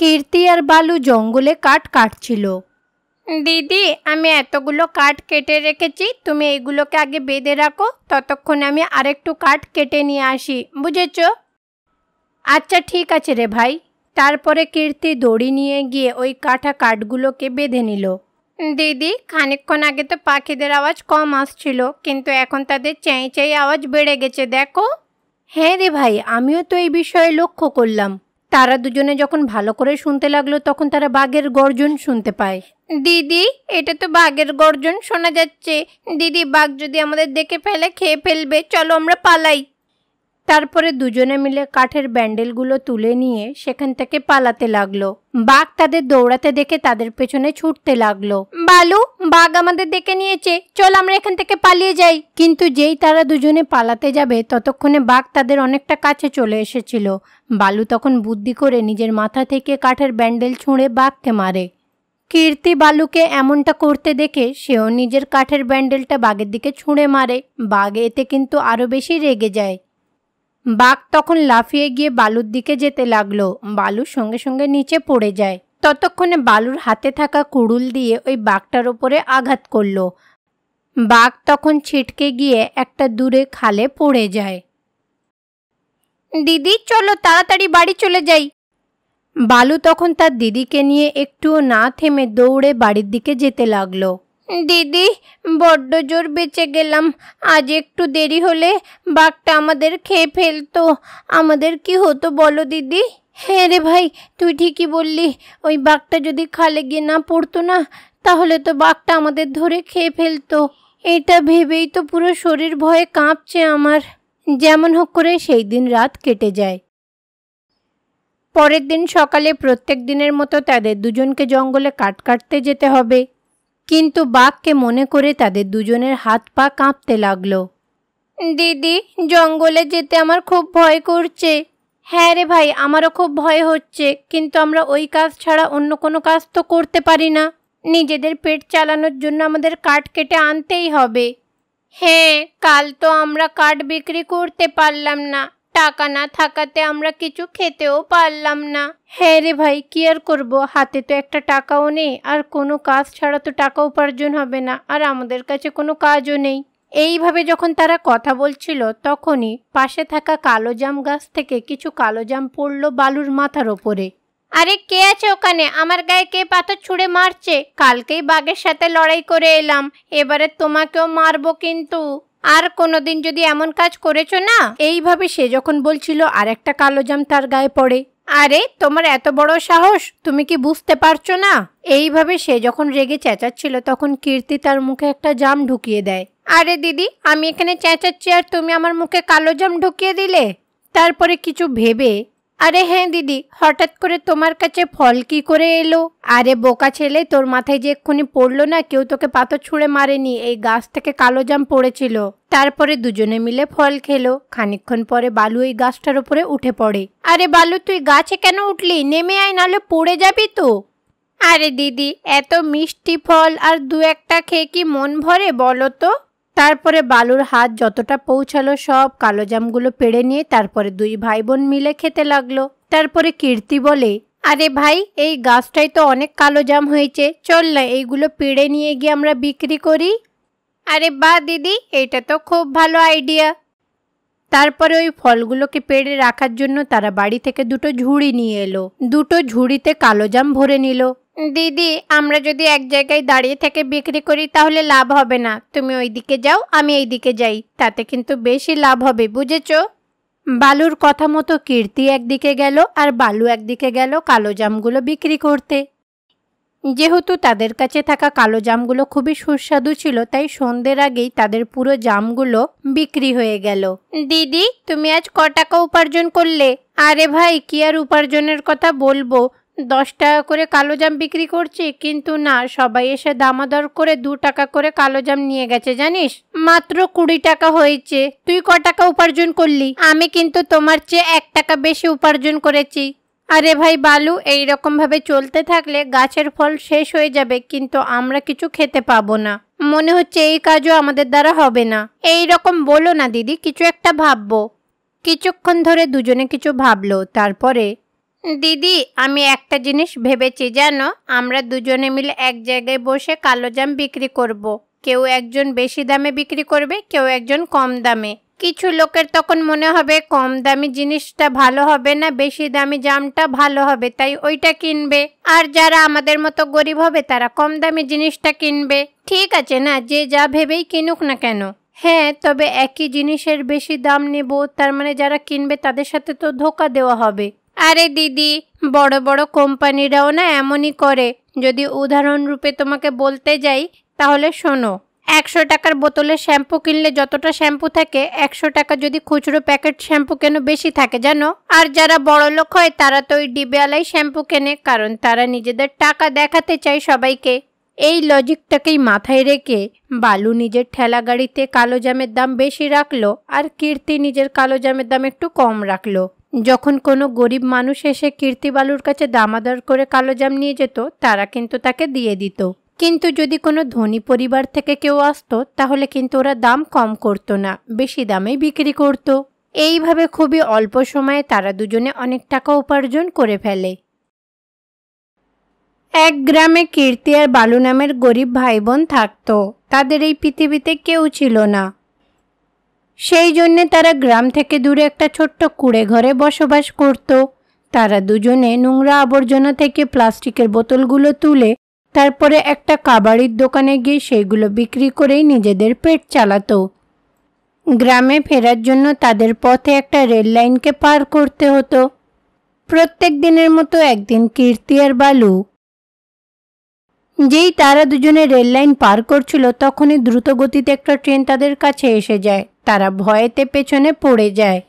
কীর্তি আর বালু জঙ্গলে কাঠ কাটছিল দিদি আমি এতগুলো কাঠ কেটে রেখেছি তুমি এগুলোকে আগে বেঁধে রাখো ততক্ষণে আমি আরেকটু কাঠ কেটে নিয়ে আসি বুঝেছ আচ্ছা ঠিক আছে রে ভাই তারপরে কীর্তি দড়ি নিয়ে গিয়ে ওই কাঠা কাঠগুলোকে বেঁধে নিল দিদি খানিকক্ষণ আগে তো পাখিদের আওয়াজ কম আসছিল কিন্তু এখন তাদের চেঁই চেঁই আওয়াজ বেড়ে গেছে দেখো হ্যাঁ রে ভাই আমিও তো এই বিষয়ে লক্ষ্য করলাম তারা দুজনে যখন ভালো করে শুনতে লাগলো তখন তারা বাঘের গর্জন শুনতে পায় দিদি এটা তো বাঘের গর্জন শোনা যাচ্ছে দিদি বাঘ যদি আমাদের দেখে ফেলে খেয়ে ফেলবে চলো আমরা পালাই তারপরে দুজনে মিলে কাঠের ব্যান্ডেলগুলো তুলে নিয়ে সেখান থেকে পালাতে লাগলো বাঘ তাদের দৌড়াতে দেখে তাদের পেছনে ছুটতে লাগলো বালু বাঘ আমাদের দেখে নিয়েছে চল আমরা এখান থেকে পালিয়ে যাই কিন্তু যেই তারা দুজনে পালাতে যাবে ততক্ষণে বাঘ তাদের অনেকটা কাছে চলে এসেছিল বালু তখন বুদ্ধি করে নিজের মাথা থেকে কাঠের ব্যান্ডেল ছুঁড়ে বাঘকে মারে কীর্তি বালুকে এমনটা করতে দেখে সেও নিজের কাঠের ব্যান্ডেলটা বাঘের দিকে ছুঁড়ে মারে বাঘ এতে কিন্তু আরও বেশি রেগে যায় বাঘ তখন লাফিয়ে গিয়ে বালুর দিকে যেতে লাগলো বালুর সঙ্গে সঙ্গে নিচে পড়ে যায় ততক্ষণে বালুর হাতে থাকা কুড়ুল দিয়ে ওই বাঘটার ওপরে আঘাত করলো বাঘ তখন ছিটকে গিয়ে একটা দূরে খালে পড়ে যায় দিদি চলো তাড়াতাড়ি বাড়ি চলে যাই বালু তখন তার দিদিকে নিয়ে একটুও না থেমে দৌড়ে বাড়ির দিকে যেতে লাগলো দিদি বড্ড জোর বেঁচে গেলাম আজ একটু দেরি হলে বাঘটা আমাদের খেয়ে ফেলতো আমাদের কি হতো বলো দিদি হ্যাঁ রে ভাই তুই ঠিকই বললি ওই বাঘটা যদি খালে গিয়ে না পড়তো না তাহলে তো বাঘটা আমাদের ধরে খেয়ে ফেলতো এটা ভেবেই তো পুরো শরীর ভয়ে কাঁপছে আমার যেমন হোক করে সেই দিন রাত কেটে যায় পরের দিন সকালে প্রত্যেক দিনের মতো তাদের দুজনকে জঙ্গলে কাট কাটতে যেতে হবে কিন্তু বাঘকে মনে করে তাদের দুজনের হাত পা কাঁপতে লাগলো দিদি জঙ্গলে যেতে আমার খুব ভয় করছে হ্যাঁ রে ভাই আমারও খুব ভয় হচ্ছে কিন্তু আমরা ওই কাজ ছাড়া অন্য কোনো কাজ তো করতে পারি না নিজেদের পেট চালানোর জন্য আমাদের কাঠ কেটে আনতেই হবে হ্যাঁ কাল তো আমরা কাঠ বিক্রি করতে পারলাম না টাকা না থাকাতে আমরা কিছু খেতেও পারলাম না হ্যাঁ রে ভাই কি আর করবো হাতে তো একটা টাকাও নেই আর কোনো কাজ ছাড়া তো টাকা উপার্জন হবে না আর আমাদের কাছে কোনো কাজও নেই এইভাবে যখন তারা কথা বলছিল তখনই পাশে থাকা কালো জাম গাছ থেকে কিছু কালো জাম পড়লো বালুর মাথার ওপরে আরে কে আছে ওখানে আমার গায়ে কে পাথর ছুঁড়ে মারছে কালকেই বাঘের সাথে লড়াই করে এলাম এবারে তোমাকেও মারবো কিন্তু আর কোনোদিন যদি এমন কাজ করেছো না এইভাবে সে যখন বলছিল আর একটা কালো জাম তার গায়ে পড়ে আরে তোমার এত বড় সাহস তুমি কি বুঝতে পারছো না এইভাবে সে যখন রেগে চেঁচাচ্ছিল তখন কীর্তি তার মুখে একটা জাম ঢুকিয়ে দেয় আরে দিদি আমি এখানে চেঁচাচ্ছি আর তুমি আমার মুখে কালো জাম ঢুকিয়ে দিলে তারপরে কিছু ভেবে আরে হ্যাঁ দিদি হঠাৎ করে তোমার কাছে ফল কি করে এলো আরে বোকা ছেলে তোর মাথায় যে এক্ষুনি পড়লো না কেউ তোকে পাথর ছুঁড়ে মারেনি এই গাছ থেকে কালো জাম পড়েছিল তারপরে দুজনে মিলে ফল খেলো খানিক্ষণ পরে বালু এই গাছটার উপরে উঠে পড়ে আরে বালু তুই গাছে কেন উঠলি নেমে আয় নাহলে পড়ে যাবি তো আরে দিদি এত মিষ্টি ফল আর দু একটা খেয়ে কি মন ভরে বলো তো তারপরে বালুর হাত যতটা পৌঁছালো সব কালো জামগুলো পেড়ে নিয়ে তারপরে দুই ভাই বোন মিলে খেতে লাগলো তারপরে কীর্তি বলে আরে ভাই এই গাছটাই তো অনেক কালো জাম হয়েছে চল না এইগুলো পেড়ে নিয়ে গিয়ে আমরা বিক্রি করি আরে বা দিদি এটা তো খুব ভালো আইডিয়া তারপরে ওই ফলগুলোকে পেড়ে রাখার জন্য তারা বাড়ি থেকে দুটো ঝুড়ি নিয়ে এলো দুটো ঝুড়িতে কালো জাম ভরে নিল দিদি আমরা যদি এক জায়গায় দাঁড়িয়ে থেকে বিক্রি করি তাহলে লাভ হবে না তুমি ওই দিকে যাও আমি এই দিকে যাই তাতে কিন্তু বেশি লাভ হবে বুঝেছো বালুর কথা মতো কীর্তি একদিকে গেল আর বালু একদিকে গেল কালো জামগুলো বিক্রি করতে যেহেতু তাদের কাছে থাকা কালো জামগুলো খুবই সুস্বাদু ছিল তাই সন্ধ্যের আগেই তাদের পুরো জামগুলো বিক্রি হয়ে গেল দিদি তুমি আজ ক টাকা উপার্জন করলে আরে ভাই কি আর উপার্জনের কথা বলবো দশ টাকা করে কালো জাম বিক্রি করছি কিন্তু না সবাই এসে দামাদর করে দু টাকা করে কালো জাম নিয়ে গেছে জানিস মাত্র কুড়ি টাকা হয়েছে তুই ক টাকা উপার্জন করলি আমি কিন্তু তোমার চেয়ে এক টাকা বেশি উপার্জন করেছি আরে ভাই বালু এই ভাবে চলতে থাকলে গাছের ফল শেষ হয়ে যাবে কিন্তু আমরা কিছু খেতে পাবো না মনে হচ্ছে এই কাজও আমাদের দ্বারা হবে না এই রকম বলো না দিদি কিছু একটা ভাববো কিছুক্ষণ ধরে দুজনে কিছু ভাবলো তারপরে দিদি আমি একটা জিনিস ভেবেছি জানো আমরা দুজনে মিলে এক জায়গায় বসে কালো জাম বিক্রি করব। কেউ একজন বেশি দামে বিক্রি করবে কেউ একজন কম দামে কিছু লোকের তখন মনে হবে কম দামি জিনিসটা ভালো হবে না বেশি দামি জামটা ভালো হবে তাই ওইটা কিনবে আর যারা আমাদের মতো গরিব হবে তারা কম দামি জিনিসটা কিনবে ঠিক আছে না যে যা ভেবেই কিনুক না কেন হ্যাঁ তবে একই জিনিসের বেশি দাম নেব তার মানে যারা কিনবে তাদের সাথে তো ধোকা দেওয়া হবে আরে দিদি বড় বড় কোম্পানিরাও না এমনই করে যদি উদাহরণরূপে তোমাকে বলতে যাই তাহলে শোনো একশো টাকার বোতলে শ্যাম্পু কিনলে যতটা শ্যাম্পু থাকে একশো টাকা যদি খুচরো প্যাকেট শ্যাম্পু কেন বেশি থাকে জানো আর যারা বড় লোক হয় তারা তো ওই ডিবেয়ালাই শ্যাম্পু কেনে কারণ তারা নিজেদের টাকা দেখাতে চায় সবাইকে এই লজিকটাকেই মাথায় রেখে বালু নিজের ঠেলা গাড়িতে কালো জামের দাম বেশি রাখলো আর কীর্তি নিজের কালো জামের দাম একটু কম রাখলো যখন কোনো গরিব মানুষ এসে কীর্তি বালুর কাছে দামাদর করে কালো জাম নিয়ে যেত তারা কিন্তু তাকে দিয়ে দিত কিন্তু যদি কোনো ধনী পরিবার থেকে কেউ আসতো তাহলে কিন্তু ওরা দাম কম করতো না বেশি দামে বিক্রি করত এইভাবে খুবই অল্প সময়ে তারা দুজনে অনেক টাকা উপার্জন করে ফেলে এক গ্রামে কীর্তি আর বালু নামের গরিব ভাই বোন থাকত তাদের এই পৃথিবীতে কেউ ছিল না সেই জন্যে তারা গ্রাম থেকে দূরে একটা ছোট্ট কুড়ে ঘরে বসবাস করত তারা দুজনে নোংরা আবর্জনা থেকে প্লাস্টিকের বোতলগুলো তুলে তারপরে একটা কাবাড়ির দোকানে গিয়ে সেইগুলো বিক্রি করেই নিজেদের পেট চালাতো গ্রামে ফেরার জন্য তাদের পথে একটা রেল লাইনকে পার করতে হতো প্রত্যেক দিনের মতো একদিন কীর্তি আর বালু যেই তারা দুজনে রেল লাইন পার করছিল তখনই দ্রুত গতিতে একটা ট্রেন তাদের কাছে এসে যায় তারা ভয়েতে পেছনে পড়ে যায়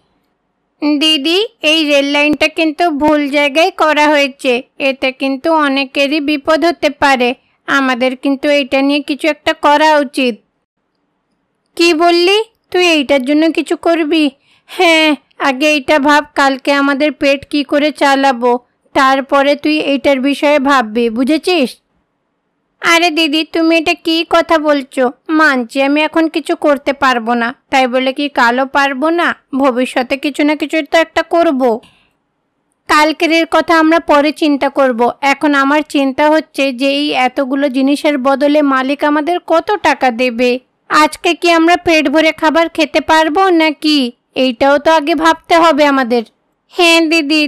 দিদি এই রেল লাইনটা কিন্তু ভুল জায়গায় করা হয়েছে এতে কিন্তু অনেকেরই বিপদ হতে পারে আমাদের কিন্তু এইটা নিয়ে কিছু একটা করা উচিত কি বললি তুই এইটার জন্য কিছু করবি হ্যাঁ আগে এইটা ভাব কালকে আমাদের পেট কি করে চালাবো তারপরে তুই এইটার বিষয়ে ভাববি বুঝেছিস আরে দিদি তুমি এটা কি কথা বলছো মানছি আমি এখন কিছু করতে পারবো না তাই বলে কি কালও পারবো না ভবিষ্যতে কিছু না কিছু তো একটা করব। কালকের কথা আমরা পরে চিন্তা করব। এখন আমার চিন্তা হচ্ছে যে এই এতগুলো জিনিসের বদলে মালিক আমাদের কত টাকা দেবে আজকে কি আমরা পেট ভরে খাবার খেতে পারবো নাকি এইটাও তো আগে ভাবতে হবে আমাদের হ্যাঁ দিদি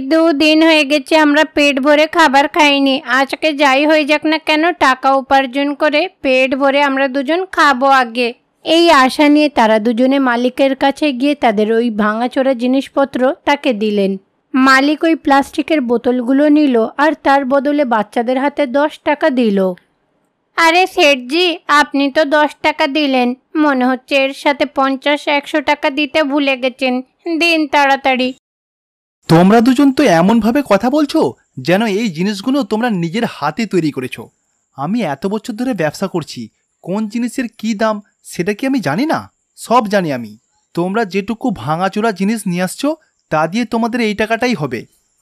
দিন হয়ে গেছে আমরা পেট ভরে খাবার খাইনি আজকে যাই হয়ে যাক না কেন টাকা উপার্জন করে পেট ভরে আমরা দুজন খাবো আগে এই আশা নিয়ে তারা দুজনে মালিকের কাছে গিয়ে তাদের ওই ভাঙাচোরা জিনিসপত্র তাকে দিলেন মালিক ওই প্লাস্টিকের বোতলগুলো নিল আর তার বদলে বাচ্চাদের হাতে দশ টাকা দিল আরে শেঠজি আপনি তো দশ টাকা দিলেন মনে হচ্ছে এর সাথে পঞ্চাশ একশো টাকা দিতে ভুলে গেছেন দিন তাড়াতাড়ি তোমরা দুজন তো এমনভাবে কথা বলছো যেন এই জিনিসগুলো তোমরা নিজের হাতে তৈরি করেছো আমি এত বছর ধরে ব্যবসা করছি কোন জিনিসের কি দাম সেটা কি আমি জানি না সব জানি আমি তোমরা যেটুকু ভাঙাচোরা জিনিস নিয়ে আসছো তা দিয়ে তোমাদের এই টাকাটাই হবে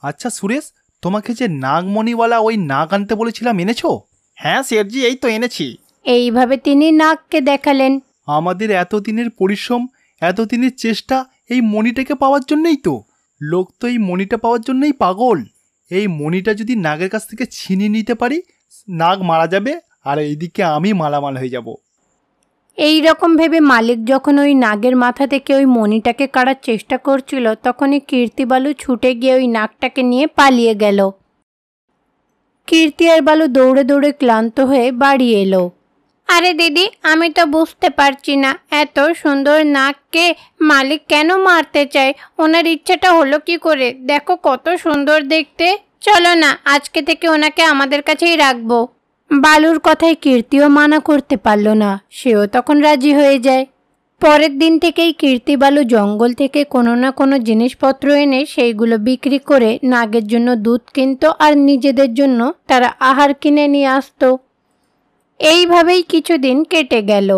আচ্ছা সুরেশ তোমাকে যে নাগমণিওয়ালা ওই নাগ আনতে বলেছিলাম এনেছো হ্যাঁ শেঠজি এই তো এনেছি এইভাবে তিনি নাককে দেখালেন আমাদের এতদিনের পরিশ্রম এতদিনের চেষ্টা এই মণিটাকে পাওয়ার জন্যই তো লোক তো এই মণিটা পাওয়ার জন্যই পাগল এই মণিটা যদি নাগের কাছ থেকে ছিনিয়ে নিতে পারি নাগ মারা যাবে আর এইদিকে আমি মালামাল হয়ে যাব এই রকম ভেবে মালিক যখন ওই নাগের মাথা থেকে ওই মণিটাকে কাড়ার চেষ্টা করছিল তখনই কীর্তিবালু ছুটে গিয়ে ওই নাগটাকে নিয়ে পালিয়ে গেল কীর্তি আর বালু দৌড়ে দৌড়ে ক্লান্ত হয়ে বাড়ি এলো আরে দিদি আমি তো বুঝতে পারছি না এত সুন্দর নাককে মালিক কেন মারতে চায় ওনার ইচ্ছাটা হলো কি করে দেখো কত সুন্দর দেখতে চলো না আজকে থেকে ওনাকে আমাদের কাছেই রাখবো বালুর কথায় কীর্তিও মানা করতে পারল না সেও তখন রাজি হয়ে যায় পরের দিন থেকেই কীর্তি বালু জঙ্গল থেকে কোনো না কোনো জিনিসপত্র এনে সেইগুলো বিক্রি করে নাগের জন্য দুধ কিনত আর নিজেদের জন্য তারা আহার কিনে নিয়ে আসতো এইভাবেই কিছুদিন কেটে গেল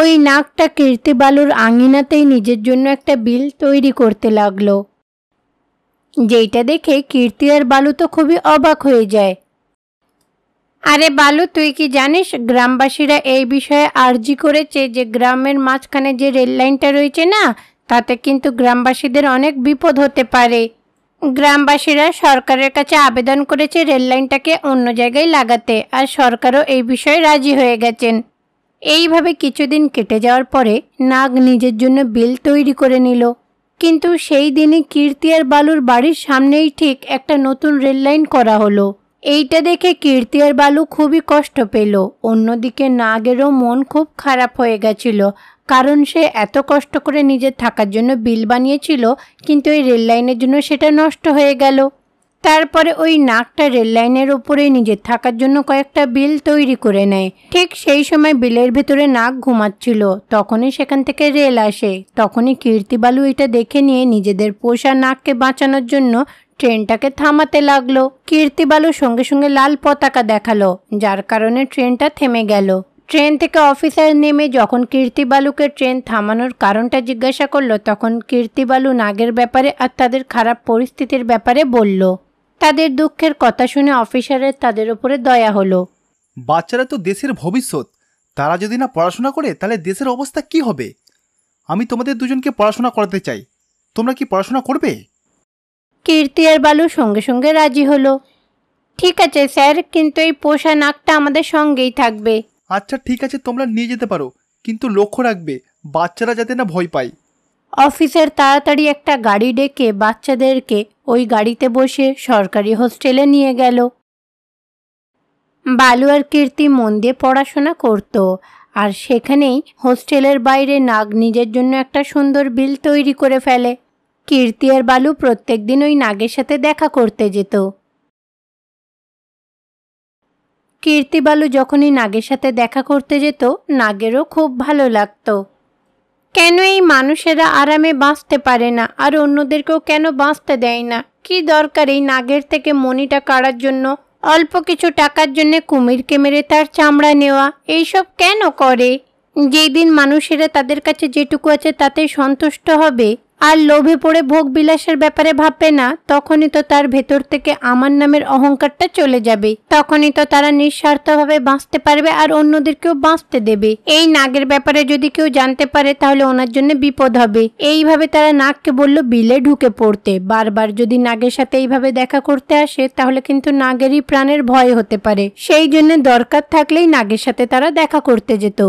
ওই নাকটা কীর্তিবালুর আঙিনাতেই নিজের জন্য একটা বিল তৈরি করতে লাগলো যেইটা দেখে কীর্তি আর বালু তো খুবই অবাক হয়ে যায় আরে বালু তুই কি জানিস গ্রামবাসীরা এই বিষয়ে আর্জি করেছে যে গ্রামের মাঝখানে যে রেল লাইনটা রয়েছে না তাতে কিন্তু গ্রামবাসীদের অনেক বিপদ হতে পারে গ্রামবাসীরা সরকারের কাছে আবেদন করেছে রেল লাইনটাকে অন্য জায়গায় লাগাতে আর সরকারও এই বিষয়ে রাজি হয়ে গেছেন এইভাবে কিছুদিন কেটে যাওয়ার পরে নাগ নিজের জন্য বিল তৈরি করে নিল কিন্তু সেই দিনই কীর্তি আর বালুর বাড়ির সামনেই ঠিক একটা নতুন রেল লাইন করা হলো এইটা দেখে কীর্তি আর বালু খুবই কষ্ট পেল অন্যদিকে নাগেরও মন খুব খারাপ হয়ে গেছিল কারণ সে এত কষ্ট করে নিজের থাকার জন্য বিল বানিয়েছিল কিন্তু ওই রেল লাইনের জন্য সেটা নষ্ট হয়ে গেল তারপরে ওই নাকটা রেল লাইনের ওপরে নিজের থাকার জন্য কয়েকটা বিল তৈরি করে নেয় ঠিক সেই সময় বিলের ভেতরে নাক ঘুমাচ্ছিল তখনই সেখান থেকে রেল আসে তখনই কীর্তিবালু এটা দেখে নিয়ে নিজেদের পোষা নাককে বাঁচানোর জন্য ট্রেনটাকে থামাতে লাগলো কীর্তিবালু সঙ্গে সঙ্গে লাল পতাকা দেখালো যার কারণে ট্রেনটা থেমে গেল ট্রেন থেকে অফিসার নেমে যখন কীর্তিবালুকে ট্রেন থামানোর কারণটা জিজ্ঞাসা করল তখন কীর্তিবালু নাগের ব্যাপারে আর তাদের খারাপ পরিস্থিতির ব্যাপারে বলল তাদের দুঃখের কথা শুনে অফিসারের তাদের উপরে দয়া হলো বাচ্চারা তো দেশের ভবিষ্যৎ তারা যদি না পড়াশোনা করে তাহলে দেশের অবস্থা কি হবে আমি তোমাদের দুজনকে পড়াশোনা করাতে চাই তোমরা কি পড়াশোনা করবে কীর্তি আর বালু সঙ্গে সঙ্গে রাজি হলো ঠিক আছে স্যার কিন্তু এই পোষা নাকটা আমাদের সঙ্গেই থাকবে আচ্ছা ঠিক আছে তোমরা নিয়ে যেতে পারো কিন্তু লক্ষ্য রাখবে বাচ্চারা যাতে না ভয় পায় অফিসের তাড়াতাড়ি একটা গাড়ি ডেকে বাচ্চাদেরকে ওই গাড়িতে বসে সরকারি হোস্টেলে নিয়ে গেল বালু আর কীর্তি মন দিয়ে পড়াশোনা করত আর সেখানেই হোস্টেলের বাইরে নাগ নিজের জন্য একটা সুন্দর বিল তৈরি করে ফেলে কীর্তি আর বালু প্রত্যেক দিন ওই নাগের সাথে দেখা করতে যেত কীর্তিবালু যখনই নাগের সাথে দেখা করতে যেত নাগেরও খুব ভালো লাগতো কেন এই মানুষেরা আরামে বাঁচতে পারে না আর অন্যদেরকেও কেন বাঁচতে দেয় না কি দরকার এই নাগের থেকে মনিটা কাড়ার জন্য অল্প কিছু টাকার জন্য কুমিরকে মেরে তার চামড়া নেওয়া এইসব কেন করে যেই দিন মানুষেরা তাদের কাছে যেটুকু আছে তাতে সন্তুষ্ট হবে আর লোভে পড়ে ভোগ বিলাসের ব্যাপারে ভাববে না তখনই তো তার ভেতর থেকে আমার নামের অহংকারটা চলে যাবে তখনই তো তারা নিঃস্বার্থভাবে বাঁচতে পারবে আর অন্যদেরকেও বাঁচতে দেবে এই নাগের ব্যাপারে যদি কেউ জানতে পারে তাহলে ওনার জন্য বিপদ হবে এইভাবে তারা নাগকে বলল বিলে ঢুকে পড়তে বারবার যদি নাগের সাথে এইভাবে দেখা করতে আসে তাহলে কিন্তু নাগেরই প্রাণের ভয় হতে পারে সেই জন্য দরকার থাকলেই নাগের সাথে তারা দেখা করতে যেত